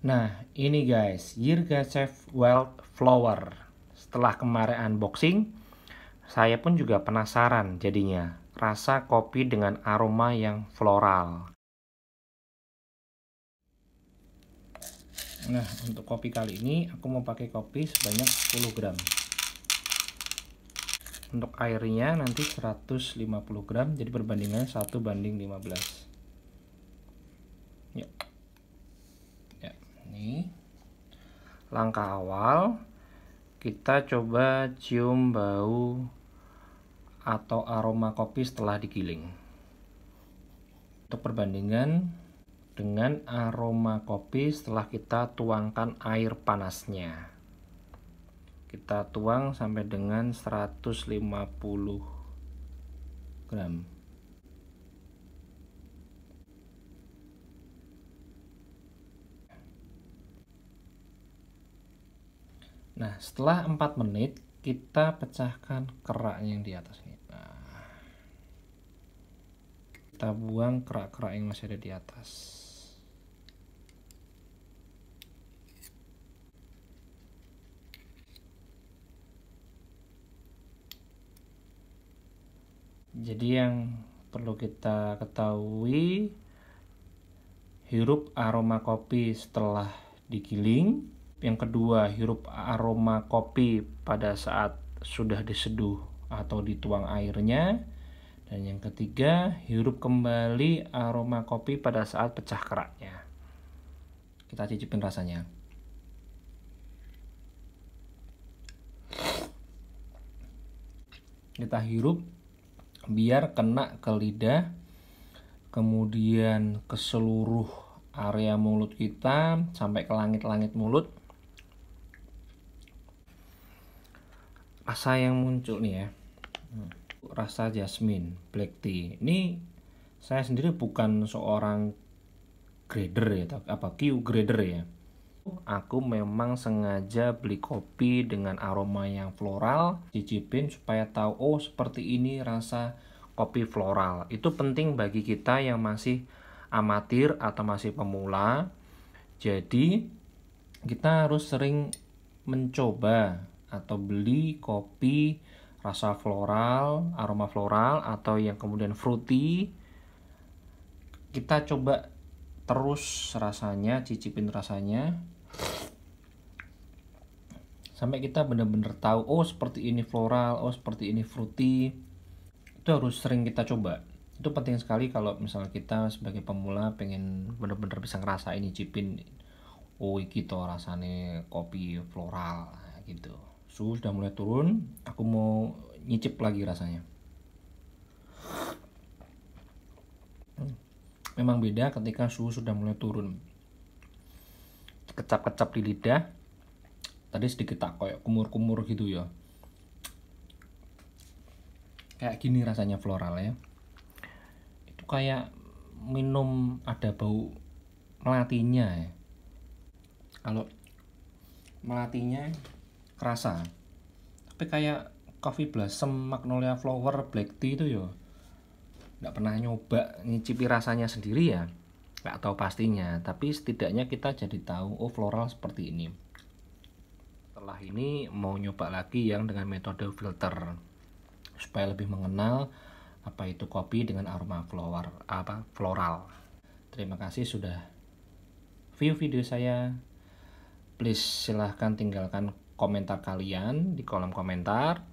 Nah, ini guys, Wild Flower. Setelah kemarin unboxing, saya pun juga penasaran jadinya. Rasa kopi dengan aroma yang floral. Nah, untuk kopi kali ini aku mau pakai kopi sebanyak 10 gram. Untuk airnya nanti 150 gram, jadi perbandingannya 1 banding 15. Yuk sini. langkah awal kita coba cium bau atau aroma kopi setelah digiling untuk perbandingan dengan aroma kopi setelah kita tuangkan air panasnya kita tuang sampai dengan 150 gram Nah, setelah 4 menit kita pecahkan keraknya yang di atas ini. Nah, kita buang kerak-kerak yang masih ada di atas. Jadi yang perlu kita ketahui hirup aroma kopi setelah digiling yang kedua, hirup aroma kopi pada saat sudah diseduh atau dituang airnya. Dan yang ketiga, hirup kembali aroma kopi pada saat pecah keraknya. Kita cicipin rasanya. Kita hirup biar kena ke lidah, kemudian ke seluruh area mulut kita sampai ke langit-langit mulut rasa yang muncul nih ya hmm. rasa jasmine black tea ini saya sendiri bukan seorang grader ya apa Q grader ya aku memang sengaja beli kopi dengan aroma yang floral cicipin supaya tahu oh seperti ini rasa kopi floral itu penting bagi kita yang masih amatir atau masih pemula jadi kita harus sering mencoba atau beli kopi rasa floral, aroma floral atau yang kemudian fruity. Kita coba terus rasanya, cicipin rasanya. Sampai kita benar-benar tahu, oh seperti ini floral, oh seperti ini fruity. Itu harus sering kita coba. Itu penting sekali kalau misalnya kita sebagai pemula pengen benar-benar bisa ngerasain, cicipin. Oh, iki rasanya kopi floral gitu suhu sudah mulai turun aku mau nyicip lagi rasanya memang beda ketika suhu sudah mulai turun kecap-kecap di lidah tadi sedikit tak kayak kumur-kumur gitu ya kayak gini rasanya floral ya itu kayak minum ada bau melatinya ya kalau melatinya kerasa tapi kayak coffee blossom magnolia flower black tea itu yo nggak pernah nyoba nyicipi rasanya sendiri ya nggak tahu pastinya tapi setidaknya kita jadi tahu oh floral seperti ini setelah ini mau nyoba lagi yang dengan metode filter supaya lebih mengenal apa itu kopi dengan aroma flower apa floral terima kasih sudah view video saya please silahkan tinggalkan komentar kalian di kolom komentar.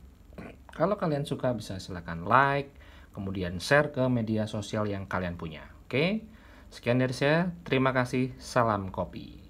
Kalau kalian suka bisa silahkan like, kemudian share ke media sosial yang kalian punya. Oke, sekian dari saya. Terima kasih. Salam kopi.